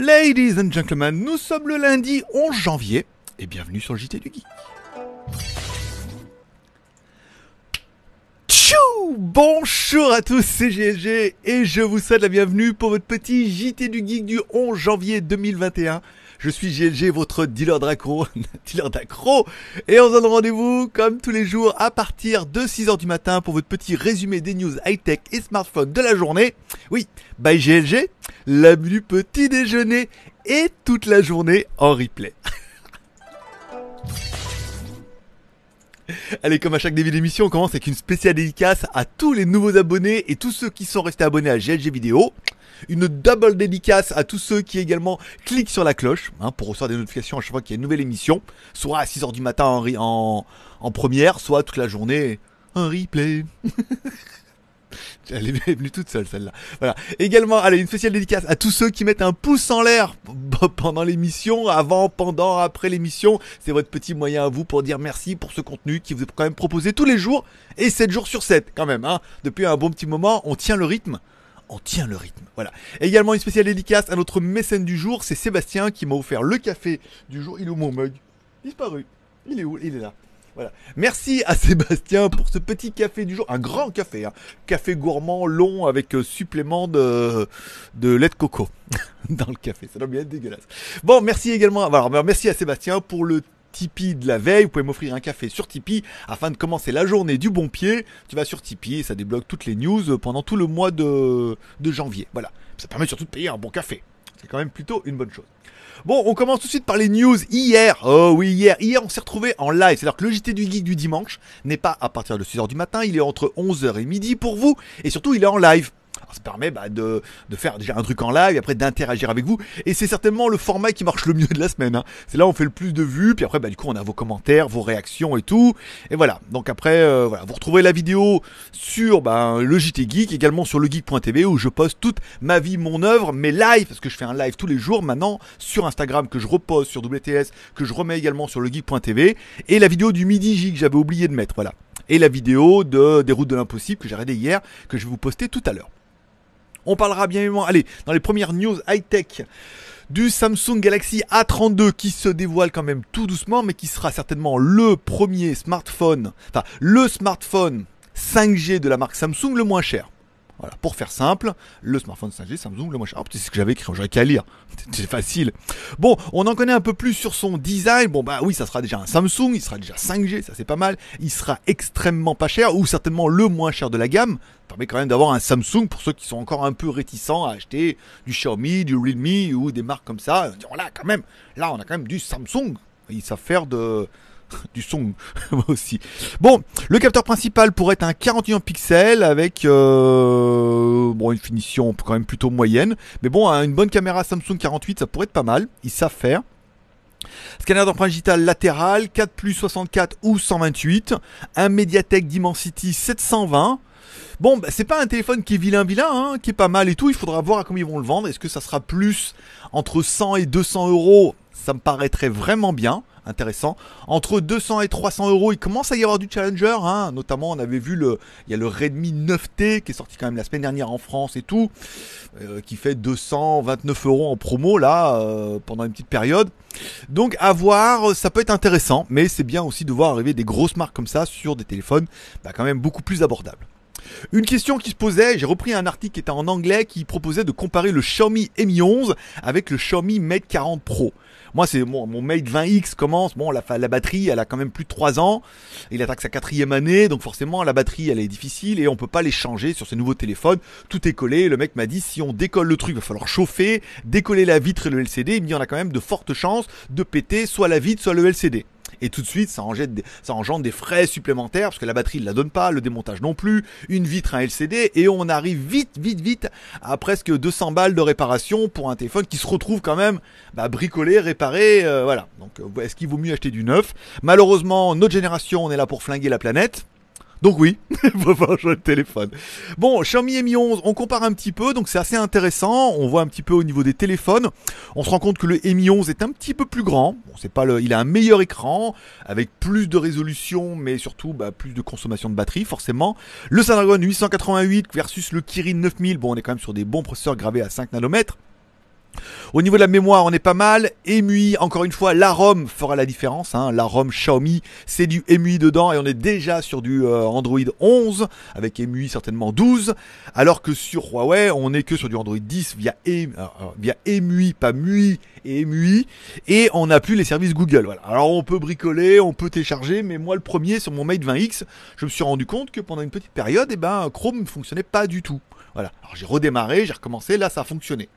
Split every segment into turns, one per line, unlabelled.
Ladies and gentlemen, nous sommes le lundi 11 janvier et bienvenue sur le JT du Geek. Bonjour à tous, c'est et je vous souhaite la bienvenue pour votre petit JT du Geek du 11 janvier 2021. Je suis GLG, votre dealer d'accro, dealer d'accro, et on se donne rendez-vous comme tous les jours à partir de 6h du matin pour votre petit résumé des news high-tech et smartphone de la journée. Oui, bye GLG, la du petit déjeuner et toute la journée en replay. Allez, comme à chaque début d'émission, on commence avec une spéciale dédicace à tous les nouveaux abonnés et tous ceux qui sont restés abonnés à GLG Vidéo. Une double dédicace à tous ceux qui également cliquent sur la cloche hein, pour recevoir des notifications à chaque fois qu'il y a une nouvelle émission, soit à 6h du matin en, en, en première, soit toute la journée en replay. Elle est venue toute seule celle-là. Voilà. Également, allez, une spéciale dédicace à tous ceux qui mettent un pouce en l'air pendant l'émission, avant, pendant, après l'émission. C'est votre petit moyen à vous pour dire merci pour ce contenu qui vous est quand même proposé tous les jours et 7 jours sur 7 quand même. Hein. Depuis un bon petit moment, on tient le rythme on tient le rythme. Voilà. Également une spéciale dédicace à notre mécène du jour, c'est Sébastien qui m'a offert le café du jour. Il est où mon mug Disparu. Il est où Il est là. Voilà. Merci à Sébastien pour ce petit café du jour. Un grand café. Hein. Café gourmand, long, avec euh, supplément de, de lait de coco dans le café. Ça doit bien être dégueulasse. Bon, merci également. Alors, merci à Sébastien pour le Tipeee de la veille. Vous pouvez m'offrir un café sur Tipeee afin de commencer la journée du bon pied. Tu vas sur Tipeee et ça débloque toutes les news euh, pendant tout le mois de, de janvier. Voilà. Ça permet surtout de payer un bon café. C'est quand même plutôt une bonne chose. Bon, on commence tout de suite par les news hier. Oh oui, hier. Hier, on s'est retrouvé en live. C'est-à-dire que le JT du Geek du dimanche n'est pas à partir de 6h du matin. Il est entre 11h et midi pour vous. Et surtout, il est en live ça permet bah, de, faire déjà un truc en live, et après d'interagir avec vous. Et c'est certainement le format qui marche le mieux de la semaine. Hein. C'est là où on fait le plus de vues, puis après, bah, du coup, on a vos commentaires, vos réactions et tout. Et voilà. Donc après, euh, voilà, vous retrouvez la vidéo sur bah, le JT Geek, également sur legeek.tv où je poste toute ma vie, mon œuvre, mes lives, parce que je fais un live tous les jours maintenant sur Instagram que je repose sur WTS, que je remets également sur legeek.tv et la vidéo du midi geek que j'avais oublié de mettre. Voilà. Et la vidéo de des routes de l'impossible que j'ai arrêté hier, que je vais vous poster tout à l'heure. On parlera bien évidemment, allez, dans les premières news high-tech du Samsung Galaxy A32 qui se dévoile quand même tout doucement, mais qui sera certainement le premier smartphone, enfin le smartphone 5G de la marque Samsung le moins cher. Voilà, pour faire simple, le smartphone 5G Samsung le moins cher. Oh, c'est ce que j'avais écrit, j'aurais qu'à lire. C'est facile. Bon, on en connaît un peu plus sur son design. Bon, bah oui, ça sera déjà un Samsung, il sera déjà 5G, ça c'est pas mal. Il sera extrêmement pas cher, ou certainement le moins cher de la gamme. Ça permet quand même d'avoir un Samsung pour ceux qui sont encore un peu réticents à acheter du Xiaomi, du Realme ou des marques comme ça. On là, quand même, là, on a quand même du Samsung. Ils savent faire de, du son, moi aussi. Bon, le capteur principal pourrait être un 41 pixels avec euh, bon, une finition quand même plutôt moyenne. Mais bon, hein, une bonne caméra Samsung 48, ça pourrait être pas mal. Ils savent faire. Scanner d'empreinte digital latéral, 4 plus 64 ou 128. Un Mediatek Dimensity 720. Bon, bah, c'est pas un téléphone qui est vilain, vilain, hein, qui est pas mal et tout. Il faudra voir à combien ils vont le vendre. Est-ce que ça sera plus entre 100 et 200 euros ça me paraîtrait vraiment bien, intéressant. Entre 200 et 300 euros, il commence à y avoir du Challenger, hein. notamment on avait vu le, il y a le Redmi 9T qui est sorti quand même la semaine dernière en France et tout, euh, qui fait 229 euros en promo là euh, pendant une petite période. Donc à voir, ça peut être intéressant, mais c'est bien aussi de voir arriver des grosses marques comme ça sur des téléphones bah, quand même beaucoup plus abordables. Une question qui se posait, j'ai repris un article qui était en anglais qui proposait de comparer le Xiaomi Mi 11 avec le Xiaomi Mate 40 Pro. Moi, c'est mon, Mate 20X commence. Bon, la, batterie, elle a quand même plus de 3 ans. Il attaque sa quatrième année, donc forcément, la batterie, elle est difficile et on peut pas les changer sur ce nouveaux téléphones. Tout est collé. Le mec m'a dit, si on décolle le truc, il va falloir chauffer, décoller la vitre et le LCD. Il me dit, on a quand même de fortes chances de péter soit la vitre, soit le LCD. Et tout de suite, ça engendre, des, frais supplémentaires parce que la batterie ne la donne pas, le démontage non plus, une vitre, un LCD, et on arrive vite, vite, vite à presque 200 balles de réparation pour un téléphone qui se retrouve quand même bah, bricolé, réparé, euh, voilà. Donc, euh, est-ce qu'il vaut mieux acheter du neuf Malheureusement, notre génération, on est là pour flinguer la planète. Donc oui, falloir jouer le téléphone. Bon, Xiaomi Mi 11, on compare un petit peu, donc c'est assez intéressant. On voit un petit peu au niveau des téléphones. On se rend compte que le Mi 11 est un petit peu plus grand. Bon, c'est pas le, il a un meilleur écran avec plus de résolution, mais surtout bah, plus de consommation de batterie forcément. Le Snapdragon 888 versus le Kirin 9000. Bon, on est quand même sur des bons processeurs gravés à 5 nanomètres. Au niveau de la mémoire, on est pas mal. EMUI, encore une fois, la ROM fera la différence. Hein. La ROM Xiaomi, c'est du EMUI dedans et on est déjà sur du euh, Android 11 avec EMUI certainement 12. Alors que sur Huawei, on est que sur du Android 10 via, EMUI, euh, via pas MUI et EMUI. Et on n'a plus les services Google. Voilà. Alors on peut bricoler, on peut télécharger, mais moi le premier sur mon Mate 20X, je me suis rendu compte que pendant une petite période, eh ben, Chrome ne fonctionnait pas du tout. Voilà. Alors j'ai redémarré, j'ai recommencé, là ça a fonctionné.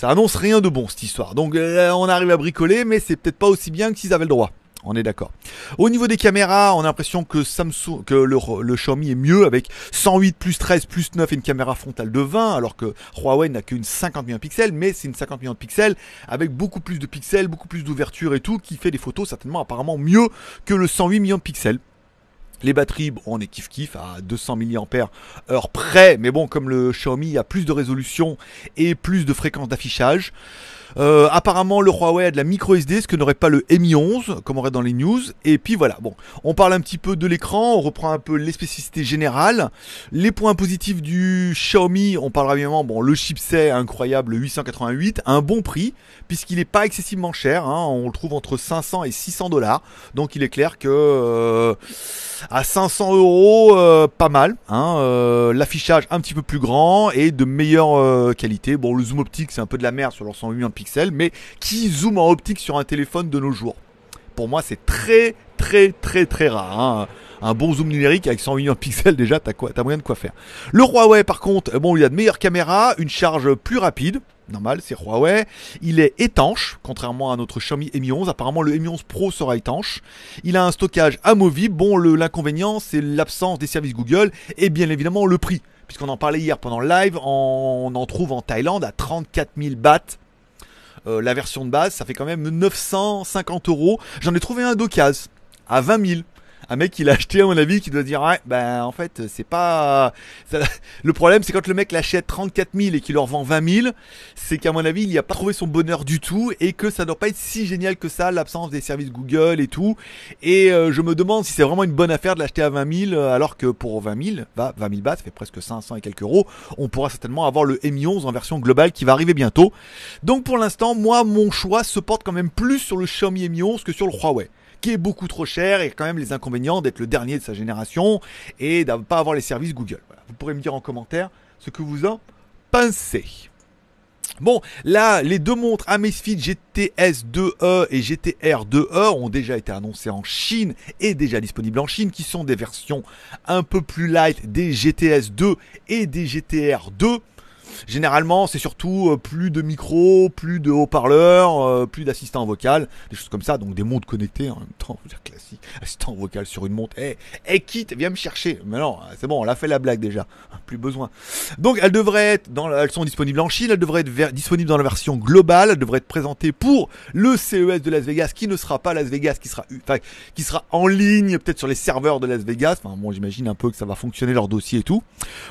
Ça annonce rien de bon cette histoire. Donc euh, on arrive à bricoler, mais c'est peut-être pas aussi bien que s'ils avaient le droit. On est d'accord. Au niveau des caméras, on a l'impression que Samsung, que le, le, Xiaomi est mieux avec 108 plus 13 plus 9 et une caméra frontale de 20, alors que Huawei n'a qu'une 50 millions de pixels, mais c'est une 50 millions de pixels avec beaucoup plus de pixels, beaucoup plus d'ouverture et tout, qui fait des photos certainement apparemment mieux que le 108 millions de pixels. Les batteries, bon, on est kiff kiff à 200 mAh près, mais bon, comme le Xiaomi a plus de résolution et plus de fréquence d'affichage, euh, apparemment, le Huawei a de la micro SD, ce que n'aurait pas le Mi 11, comme on aurait dans les news. Et puis voilà, bon, on parle un petit peu de l'écran, on reprend un peu les spécificités générales. Les points positifs du Xiaomi, on parlera évidemment, bon, le chipset incroyable, 888, un bon prix, puisqu'il n'est pas excessivement cher, hein. on le trouve entre 500 et 600 dollars. Donc il est clair que euh, à 500 euros, euh, pas mal, hein. l'affichage un petit peu plus grand et de meilleure qualité. Bon, le zoom optique, c'est un peu de la merde sur leur 108 mais qui zoome en optique sur un téléphone de nos jours. Pour moi, c'est très, très, très, très rare. Hein. Un bon zoom numérique avec de pixels, déjà, t'as, quoi, moyen de quoi faire. Le Huawei, par contre, bon, il a de meilleures caméras, une charge plus rapide, normal, c'est Huawei. Il est étanche, contrairement à notre Xiaomi Mi 11. Apparemment, le Mi 11 Pro sera étanche. Il a un stockage amovible. Bon, le, l'inconvénient, c'est l'absence des services Google et bien évidemment le prix. Puisqu'on en parlait hier pendant le live, on en trouve en Thaïlande à 34 000 bahts euh, la version de base, ça fait quand même 950 euros. J'en ai trouvé un d'occasion à 20 000 un mec qui l'a acheté à mon avis qui doit dire ouais ben en fait c'est pas ça... le problème c'est quand le mec l'achète 34 000 et qu'il leur vend 20 000 c'est qu'à mon avis il n'y a pas trouvé son bonheur du tout et que ça doit pas être si génial que ça l'absence des services Google et tout et euh, je me demande si c'est vraiment une bonne affaire de l'acheter à 20 000 euh, alors que pour 20 000 bah 20 000 bahts ça fait presque 500 et quelques euros on pourra certainement avoir le Mi 11 en version globale qui va arriver bientôt donc pour l'instant moi mon choix se porte quand même plus sur le Xiaomi Mi 11 que sur le Huawei qui est beaucoup trop cher et quand même les inconvénients d'être le dernier de sa génération et de ne pas avoir les services Google. Vous pourrez me dire en commentaire ce que vous en pensez. Bon, là, les deux montres Amazfit GTS 2E et GTR 2E ont déjà été annoncées en Chine et déjà disponibles en Chine, qui sont des versions un peu plus light des GTS 2 et des GTR 2. Généralement, c'est surtout euh, plus de micros, plus de haut-parleurs, euh, plus d'assistants vocal, des choses comme ça, donc des montres connectées en même temps, dire classique, assistant vocal sur une montre. Eh, hey, eh, quitte, viens me chercher. Mais non, c'est bon, on l'a fait la blague déjà, plus besoin. Donc elles devraient être dans, elles sont disponibles en Chine, elles devraient être disponibles dans la version globale, elles devraient être présentées pour le CES de Las Vegas, qui ne sera pas Las Vegas, qui sera, enfin, qui sera en ligne, peut-être sur les serveurs de Las Vegas. Enfin, bon, j'imagine un peu que ça va fonctionner leur dossier et tout.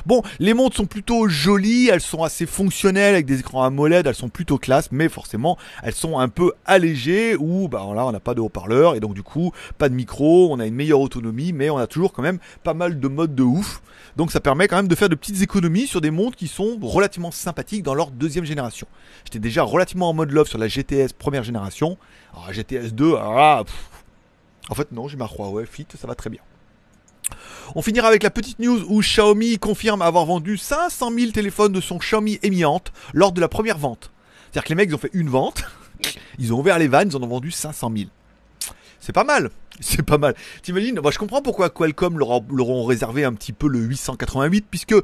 Bon, les montres sont plutôt jolies, elles sont assez fonctionnelles avec des écrans AMOLED, elles sont plutôt classe, mais forcément elles sont un peu allégées où bah là on n'a pas de haut-parleur et donc du coup pas de micro, on a une meilleure autonomie, mais on a toujours quand même pas mal de modes de ouf. Donc ça permet quand même de faire de petites économies sur des montres qui sont relativement sympathiques dans leur deuxième génération. J'étais déjà relativement en mode love sur la GTS première génération. Alors GTS 2, en fait non, j'ai ma ouais Fit, ça va très bien. On finira avec la petite news où Xiaomi confirme avoir vendu 500 000 téléphones de son Xiaomi émiante lors de la première vente. C'est-à-dire que les mecs, ils ont fait une vente, ils ont ouvert les vannes, ils en ont vendu 500 000. C'est pas mal, c'est pas mal. T'imagines, moi je comprends pourquoi Qualcomm leur, ont réservé un petit peu le 888, puisque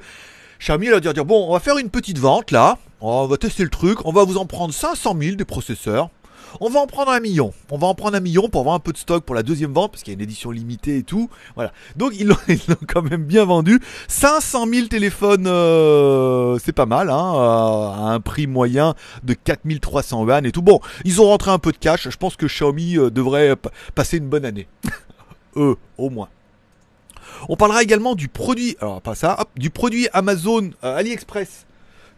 Xiaomi leur dire, dire bon, on va faire une petite vente là, on va tester le truc, on va vous en prendre 500 000 des processeurs, on va en prendre un million. On va en prendre un million pour avoir un peu de stock pour la deuxième vente, parce qu'il y a une édition limitée et tout. Voilà. Donc ils l'ont, quand même bien vendu. 500 000 téléphones, euh, c'est pas mal, hein, euh, à un prix moyen de 4300 yuan et tout. Bon, ils ont rentré un peu de cash. Je pense que Xiaomi euh, devrait passer une bonne année. Eux, au moins. On parlera également du produit, alors pas ça, hop, du produit Amazon AliExpress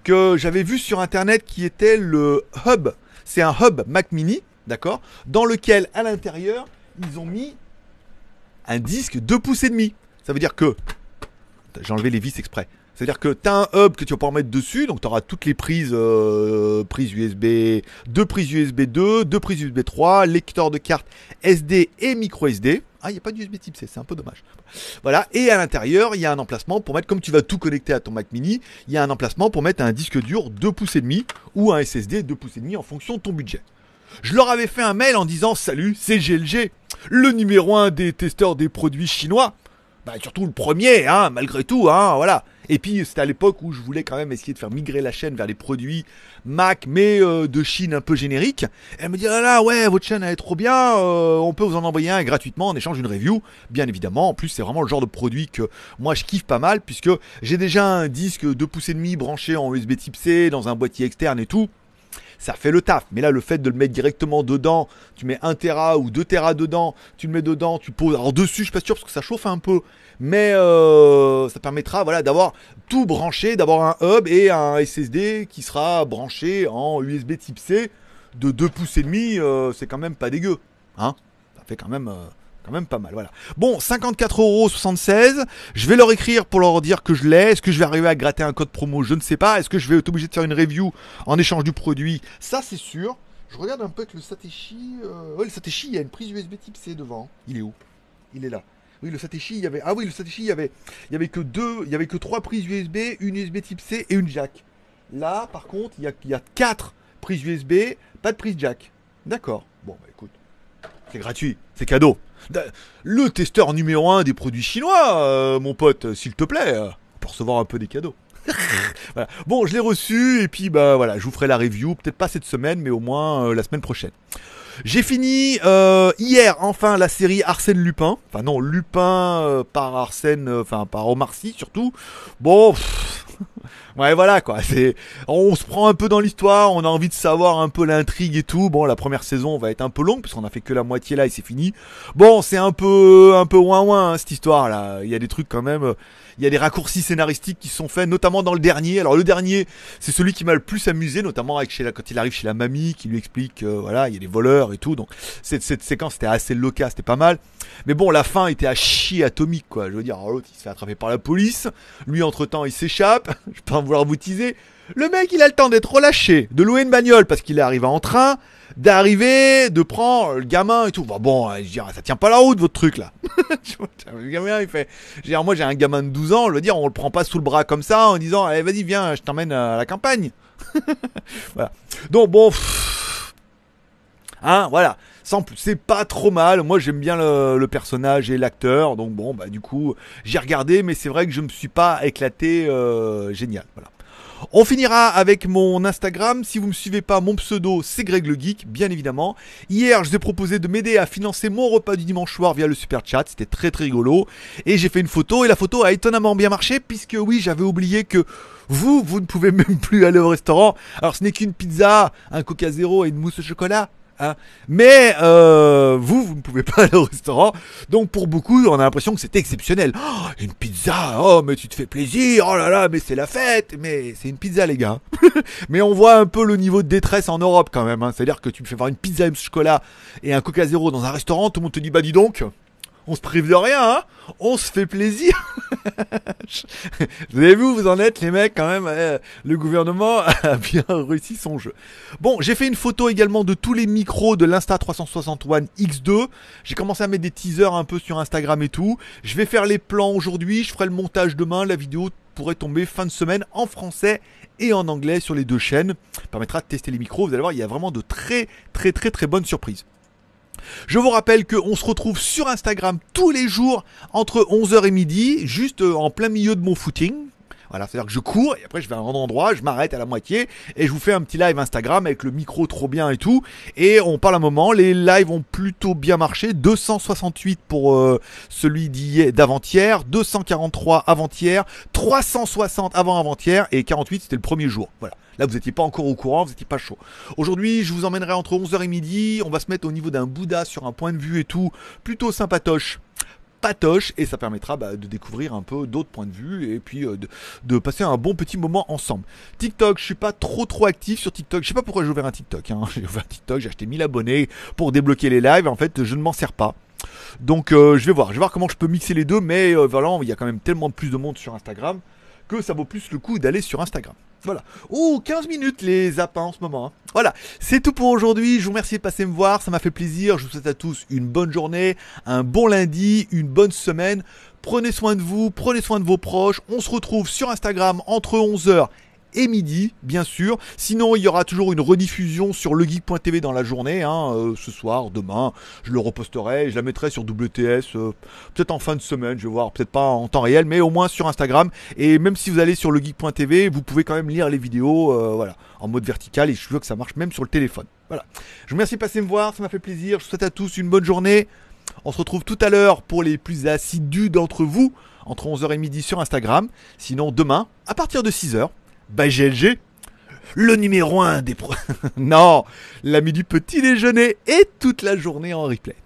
que j'avais vu sur internet qui était le hub c'est un hub Mac Mini, d'accord Dans lequel, à l'intérieur, ils ont mis un disque 2 pouces et demi. Ça veut dire que. J'ai enlevé les vis exprès. C'est-à-dire que tu as un hub que tu vas pouvoir mettre dessus, donc tu auras toutes les prises, euh, prises USB, deux prises USB 2, deux prises USB 3, lecteur de cartes SD et micro SD. Ah, il n'y a pas USB type C, c'est un peu dommage. Voilà, et à l'intérieur, il y a un emplacement pour mettre, comme tu vas tout connecter à ton Mac mini, il y a un emplacement pour mettre un disque dur 2 pouces et demi ou un SSD 2 pouces et demi en fonction de ton budget. Je leur avais fait un mail en disant Salut, c'est GLG, le numéro 1 des testeurs des produits chinois. Bah, surtout le premier, hein, malgré tout, hein, voilà. Et puis c'était à l'époque où je voulais quand même essayer de faire migrer la chaîne vers les produits Mac, mais euh, de Chine un peu générique. elle me dit, ah là, ouais, votre chaîne elle est trop bien, euh, on peut vous en envoyer un gratuitement en échange d'une review. Bien évidemment, en plus c'est vraiment le genre de produit que moi je kiffe pas mal, puisque j'ai déjà un disque 2 pouces et demi branché en USB type C dans un boîtier externe et tout ça fait le taf. Mais là, le fait de le mettre directement dedans, tu mets 1 Tera ou 2 Tera dedans, tu le mets dedans, tu poses. Alors dessus, je suis pas sûr parce que ça chauffe un peu, mais euh, ça permettra voilà, d'avoir tout branché, d'avoir un hub et un SSD qui sera branché en USB type C de 2 pouces et demi, euh, c'est quand même pas dégueu. Hein ça fait quand même. Euh, quand même pas mal, voilà. Bon, 54,76€, je vais leur écrire pour leur dire que je l'ai, est-ce que je vais arriver à gratter un code promo, je ne sais pas, est-ce que je vais être obligé de faire une review en échange du produit, ça c'est sûr. Je regarde un peu avec le Satéchi, euh... le Satéchi, il y a une prise USB type C devant, hein. il est où Il est là. Oui, le Satéchi, il y avait. Ah oui, le Satéchi, il y avait. Il y avait que deux. Il y avait que trois prises USB, une USB Type C et une jack. Là, par contre, il y a, il y a quatre prises USB, pas de prise jack. D'accord. Bon, bah écoute, c'est gratuit, c'est cadeau. Le testeur numéro un des produits chinois, euh, mon pote, s'il te plaît, euh, pour recevoir un peu des cadeaux. Bon, je l'ai reçu et puis bah voilà, je vous ferai la review, peut-être pas cette semaine, mais au moins euh, la semaine prochaine. J'ai fini hier enfin la série Arsène Lupin. Enfin non, Lupin par Arsène, enfin par Omar surtout. Bon, Ouais, voilà quoi. C'est, on se prend un peu dans l'histoire, on a envie de savoir un peu l'intrigue et tout. Bon, la première saison va être un peu longue puisqu'on a fait que la moitié là et c'est fini. Bon, c'est un peu, un peu ouin ouin hein, cette histoire là. Il y a des trucs quand même. Il y a des raccourcis scénaristiques qui sont faits, notamment dans le dernier. Alors le dernier, c'est celui qui m'a le plus amusé, notamment avec chez la, quand il arrive chez la mamie, qui lui explique, euh, voilà, il y a des voleurs et tout. Donc cette, cette séquence était assez loca, c'était pas mal. Mais bon, la fin était à chier atomique quoi. Je veux dire, l'autre il se fait attraper par la police, lui entre temps il s'échappe. Je vouloir vous teaser. Le mec, il a le temps d'être relâché, de louer une bagnole parce qu'il est arrivé en train, d'arriver, de prendre le gamin et tout. Bah bon, hein, ça tient pas la route votre truc là. il fait. moi j'ai un gamin de 12 ans, je dire, on le prend pas sous le bras comme ça en disant, allez eh, vas-y viens, je t'emmène à la campagne. Donc bon, hein, voilà. Sans c'est pas trop mal. Moi, j'aime bien le, personnage et l'acteur. Donc bon, bah du coup, j'ai regardé, mais c'est vrai que je me suis pas éclaté. Euh, génial, voilà. On finira avec mon Instagram. Si vous me suivez pas, mon pseudo, c'est Greg le Geek, bien évidemment. Hier, je vous ai proposé de m'aider à financer mon repas du dimanche soir via le super chat. C'était très très rigolo. Et j'ai fait une photo et la photo a étonnamment bien marché puisque oui, j'avais oublié que vous, vous ne pouvez même plus aller au restaurant. Alors ce n'est qu'une pizza, un coca zéro et une mousse au chocolat. Hein. Mais euh, vous, vous ne pouvez pas aller au restaurant. Donc pour beaucoup, on a l'impression que c'était exceptionnel. Oh, une pizza, oh mais tu te fais plaisir, oh là là, mais c'est la fête, mais c'est une pizza les gars. Hein. mais on voit un peu le niveau de détresse en Europe quand même. Hein. C'est-à-dire que tu me fais voir une pizza M chocolat et un Coca Zéro dans un restaurant, tout le monde te dit bah dis donc on se prive de rien, hein on se fait plaisir. vous avez vu où vous en êtes les mecs quand même, hein. le gouvernement a bien réussi son jeu. Bon, j'ai fait une photo également de tous les micros de l'Insta One X2. J'ai commencé à mettre des teasers un peu sur Instagram et tout. Je vais faire les plans aujourd'hui, je ferai le montage demain, la vidéo pourrait tomber fin de semaine en français et en anglais sur les deux chaînes. Ça permettra de tester les micros, vous allez voir, il y a vraiment de très très très très bonnes surprises. Je vous rappelle qu'on se retrouve sur Instagram tous les jours entre 11h et midi, juste euh, en plein milieu de mon footing. Voilà, c'est-à-dire que je cours et après je vais à un endroit, je m'arrête à la moitié et je vous fais un petit live Instagram avec le micro trop bien et tout. Et on parle un moment. Les lives ont plutôt bien marché. 268 pour euh, celui celui d'avant-hier, 243 avant-hier, 360 avant-avant-hier et 48 c'était le premier jour. Voilà. Là, vous n'étiez pas encore au courant, vous n'étiez pas chaud. Aujourd'hui, je vous emmènerai entre 11h et midi. On va se mettre au niveau d'un Bouddha sur un point de vue et tout. Plutôt sympatoche patoche et ça permettra bah, de découvrir un peu d'autres points de vue et puis euh, de, passer un bon petit moment ensemble. TikTok, je suis pas trop trop actif sur TikTok. Je sais pas pourquoi j'ai ouvert un TikTok. Hein. J'ai ouvert TikTok, j'ai acheté 1000 abonnés pour débloquer les lives. En fait, je ne m'en sers pas. Donc euh, je vais voir, je vais voir comment je peux mixer les deux, mais euh, voilà, il y a quand même tellement plus de monde sur Instagram que ça vaut plus le coup d'aller sur Instagram. Voilà. Oh, 15 minutes les appâts en ce moment. Hein. Voilà, c'est tout pour aujourd'hui. Je vous remercie de passer me voir, ça m'a fait plaisir. Je vous souhaite à tous une bonne journée, un bon lundi, une bonne semaine. Prenez soin de vous, prenez soin de vos proches. On se retrouve sur Instagram entre 11h et midi, bien sûr. Sinon, il y aura toujours une rediffusion sur legeek.tv dans la journée, hein, euh, ce soir, demain. Je le reposterai je la mettrai sur WTS, euh, peut-être en fin de semaine, je vais voir, peut-être pas en temps réel, mais au moins sur Instagram. Et même si vous allez sur legeek.tv, vous pouvez quand même lire les vidéos, euh, voilà, en mode vertical. Et je veux que ça marche même sur le téléphone. Voilà. Je vous remercie de passer me voir, ça m'a fait plaisir. Je vous souhaite à tous une bonne journée. On se retrouve tout à l'heure pour les plus assidus d'entre vous, entre 11h et midi sur Instagram. Sinon, demain, à partir de 6h, bah, GLG, le numéro 1 des pro... non, l'ami du petit déjeuner et toute la journée en replay.